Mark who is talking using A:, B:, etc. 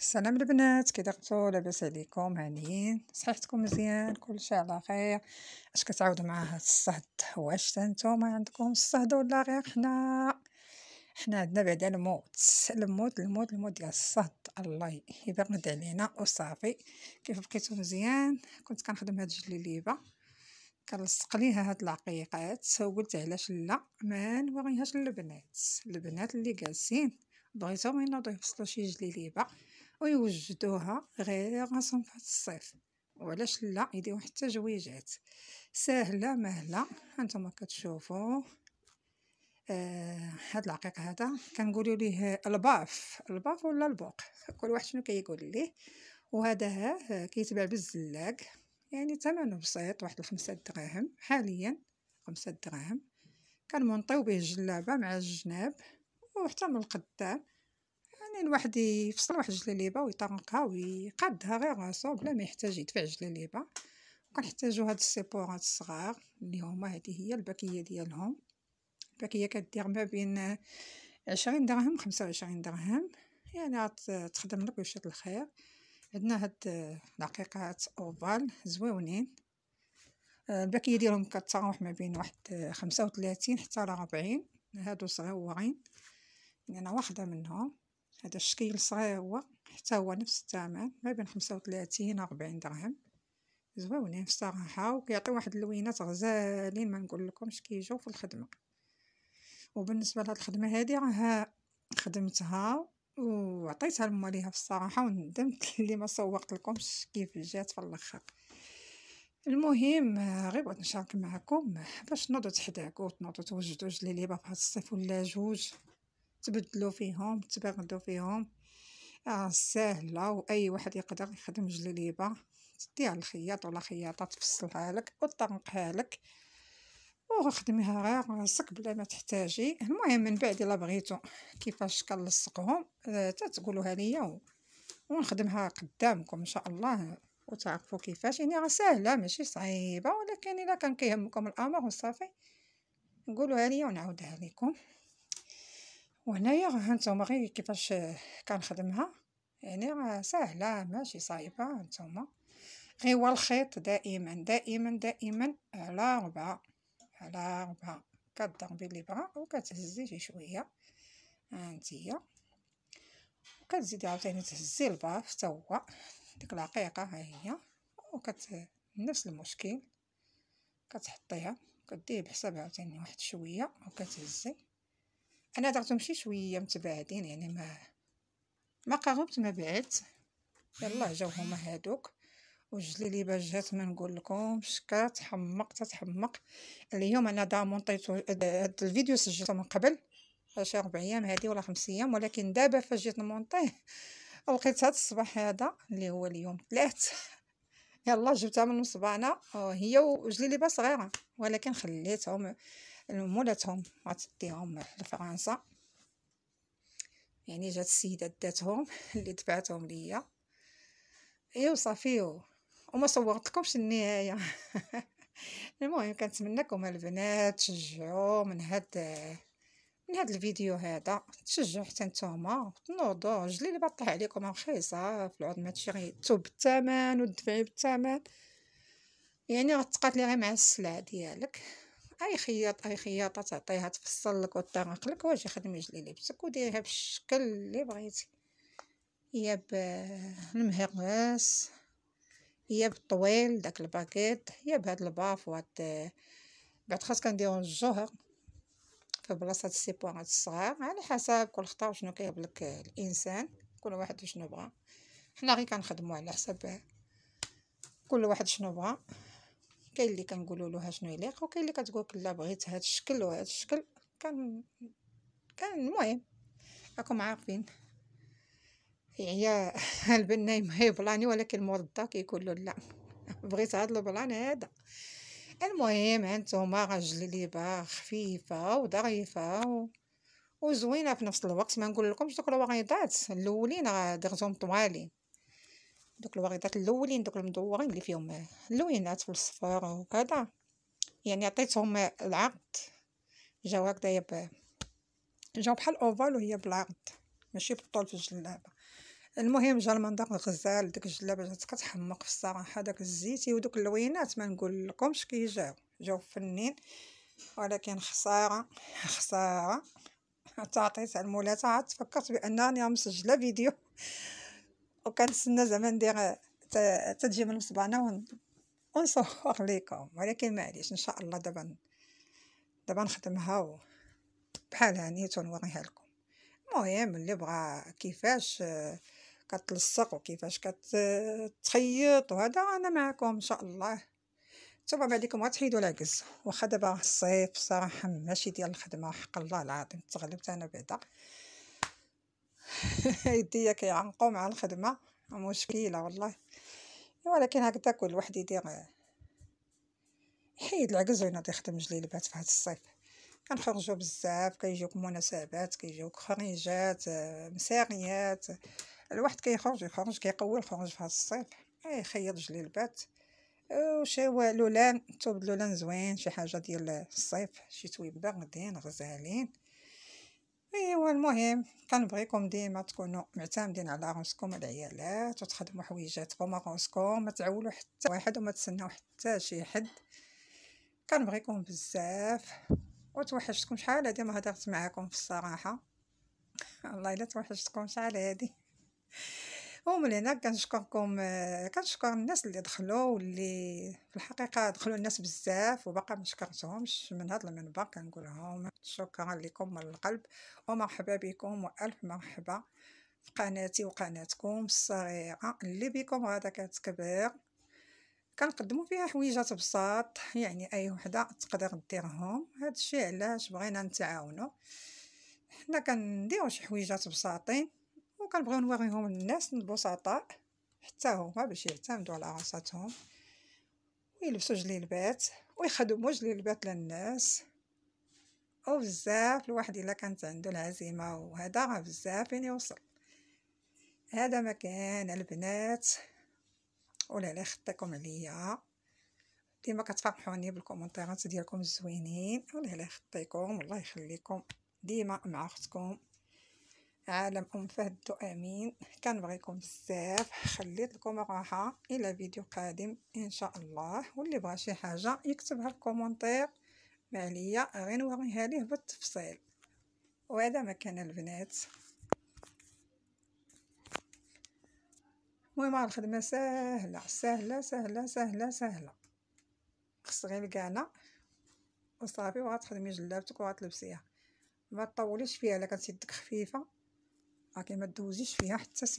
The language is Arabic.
A: السلام البنات كي دقتو لاباس عليكم هانيين صحتكم مزيان كلشي على خير اش كتعاودوا مع هاد الصهد واش نتوما عندكم الصهد ولا غير حنا حنا عندنا بعدا الموت الموت الموت الموت ديال الصهد الله يبعد علينا وصافي كيف بقيتو مزيان كنت كنخدم هاد الجليليبه كنلصق ليها هاد العقيقات وقلت علاش لا ما نوريهاش للبنات البنات اللي جالسين بغيتهم ينوضوا يفصلوا شي جليليبه ويوجدوها غير صنف الصيف وعلاش لا يديو حتى جويجات ساهله مهله هانتوما كتشوفوا آه هاد العقيق هذا كنقولوا ليه الباف الباف ولا البوق كل واحد شنو كيقول كي ليه وهذا ها كيتباع بالزلاق يعني ثمنه بسيط واحد الخمسة دراهم حاليا خمسة دراهم كنمنطيو به الجلابه مع الجناب وحتى من القدام يعني الواحد يفصل واحد الجليبه ويطرنقها ويقادها غير راسو بلا ما يحتاج يدفع الجلاليبه وكنحتاجو هاد السيبورات الصغار اللي هما هادي هي الباكيه ديالهم الباكيه كدير ما بين عشرين درهم خمسة وعشرين درهم يعني تخدم لك وشد الخير عندنا هاد العقيقات اوفال زويونين الباكيه ديالهم كتراوح ما بين واحد خمسة وثلاثين حتى لربعين هادو صغيورين يعني انا واخده منهم هذا الشكل صغير هو حتى هو نفس الثمن ما بين 35 و 40 درهم في الصراحه وكيعطيو واحد اللوينات غزالين ما نقول لكمش كيجيو في الخدمة وبالنسبة لهاد الخدمة هادي راها خدمتها وعطيتها لمواليها الصراحة وندمت اللي ما صورت لكمش كيف جات في الاخر المهم غير بغيت نشارك معكم باش نوضو تحداكو وتنوضو توجدو جليليبه في هاد الصيف ولا جوج تبدلوا فيهم تبغدوا فيهم آه ساهله واي واحد يقدر يخدم جلاليبه تدي على الخياط ولا خياطه تفصلها لك وتطرقها لك وخدميها غير راسك بلا ما تحتاجي المهم من بعد الا بغيتو كيفاش كنلصقهم آه، تقولوها ليا ونخدمها قدامكم ان شاء الله وتعرفوا كيفاش يعني راه ساهله ماشي صعيبه ولكن الا كان كيهمكم الامر وصافي نقولوها ليا ونعاودها لكم وهنايا هانتوما غير كيفاش كنخدمها يعني راه ساهله ماشي صايبه هانتوما غير هو الخيط دائما دائما دائما على ربعه على ربعه كضربي برا وكتهزي شي شويه هانتيا آه، وكتزيدي عاوتاني تهزي الباف حتى هو ديك العقيقه ها هي وكت نفس المشكل كتحطيها كديري بحساب عاوتاني واحد شويه وكتهزي انا درتهم شي شويه متباعدين يعني ما ما قربت ما بعدت يلا جاو هما هادوك وجلي لي باش جات ما نقول لكم شكات حمق تتحمق اليوم انا دامونطيتو هاد الفيديو سجلته من قبل شي ربع ايام هادي ولا خمس ايام ولكن دابا فاش جيت نمونطيه لقيت هاد الصباح هذا اللي هو اليوم ثلاث يلا جبتها من مصبانه آه، هي وجلي لي صغيره ولكن خليتهم مولاتهم غتديهم لفرنسا يعني جات السيده داتهم اللي دفعتهم ليا ايوا صافي وما صورتلكمش النهايه المهم كنتمنىكم البنات تشجعوا من هاد من هاد الفيديو هذا تشجعوا حتى نتوما تنوضوا رجلي اللي بطح عليكم رخيصه في العود ما ماشي غيتو الثمن وتدفعي بالثمن يعني غتقاتلي غير مع السلعه ديالك اي خياط اي خياطه تعطيها تفصل لك وتطرق لك واش خدمي جلي لبسك وديريها بالشكل اللي بغيتي يا بالمهراس يا بالطويل داك الباكيت يا بهاد الباف وهاد بعد خاص كنديروا الجوهر في بلاصه السيبوارات الصغار على حسب كل خطا شنو كيبلك الانسان كل واحد شنو بغى حنا غير كنخدمو على حسب كل واحد شنو بغى كاين اللي كنقولوا له شنو يليق وكاين اللي كتقول لا بغيت هذا الشكل وهذا الشكل كان كان المهم راكم عارفين هي البناي ما يبلاني ولكن الموضه كيقول له لا بغيت هذا البلان هذا المهم هانتوما راه جليبه خفيفه وظريفه و... وزوينه في نفس الوقت ما نقول لكمش دوك الوريضات الاولين راه درتهم طوالين دوك الوريضات اللولين دوك المدورين اللي فيهم اللوينات والصفار وكذا يعني عطيتهم العقد جاو هكذايا ب جاو بحال اوفال وهي بالعقد ماشي بالطول في الجلابه المهم جا المنظر الغزال ديك الجلابه جات كتحمق في الصراحه داك الزيتي ودوك اللوينات ما نقول لكمش كي جاو جاو فنين ولكن خساره خساره حتى عطيت على المولات عاد تفكرت بانني مسجله فيديو وكنتسنى زعما ندير تتجي من المصبانه ون... ونصور ليكم ولكن معليش ان شاء الله دابا دابا نخدمها و... هاني تنوريها لكم المهم اللي بغى كيفاش كتلصق وكيفاش كتخيط وهذا انا معكم ان شاء الله نتوما بعديكم غتحيدوا العكز واخا دابا الصيف صراحه ماشي ديال الخدمه حق الله العظيم تغلبت انا بعدا يديا كيعنقو مع الخدمة مشكلة والله ولكن هكذا كل واحد يدير يحيد العجز وينوض يخدم جليلبات في هاد الصيف كنخرجو بزاف كيجيوك مناسبات كيجيوك خريجات آه، مساريات الواحد كيخرج يخرج كيقوي الخروج في هاد الصيف اي خيط جليلبات وشي لولان توب لولان زوين شي حاجه ديال الصيف شي تويب غدين غزالين ايوا المهم كنبغيكم ديما تكونوا معتمدين على راسكم العيالات وتخدموا حويجاتكم راسكم ما تعولوا حتى واحد وما تسناو حتى شي حد كنبغيكم بزاف وتوحشتكم شحال هادي ما هضرت معاكم في الصراحه الله الا توحشتكم شحال هادي ومن هنا كنشكركم كنشكر الناس اللي دخلوا واللي في الحقيقه دخلوا الناس بزاف وباقا ما شكرتهمش من هذا المنبر كنقول لهم شكرا لكم من القلب ومرحبا بكم والف مرحبا في قناتي وقناتكم الصغيره اللي بكم هذا كتكبر كنقدموا فيها حويجات بساط يعني اي وحده تقدر ديرهم هذا الشيء علاش بغينا نتعاونوا حنا كنديروا شي حويجات بساطين وكنبغيو نوريهم للناس البسطاء حتى هما باش يعتمدوا على راساتهم ويلبسوا جليلبات ويخدموا جليلبات للناس وبزاف الواحد الا كانت عنده العزيمه وهذا راه بزاف فين يوصل هذا مكان البنات ولا لا خطاكم عليا ديما كتفرحوني بالكومنتات ديالكم الزوينين ولا لا خطيكم الله يخليكم ديما مع اختكم عالم أم فهد آمين كنبغيكم بزاف خليت لكم راحة إلى فيديو قادم إن شاء الله واللي بغى شي حاجة يكتبها في الكومنتير معليا غنوريها ليه بالتفصيل وهذا ما كان البنات المهم الخدمة سهلة سهلة سهلة سهلة سهلة خص غير الكانة وصافي وغتخدمي جلابتك وغتلبسيها ما تطوليش فيها الا كانت يدك خفيفه لكن ما تدوزيش فيها حتى سيمانه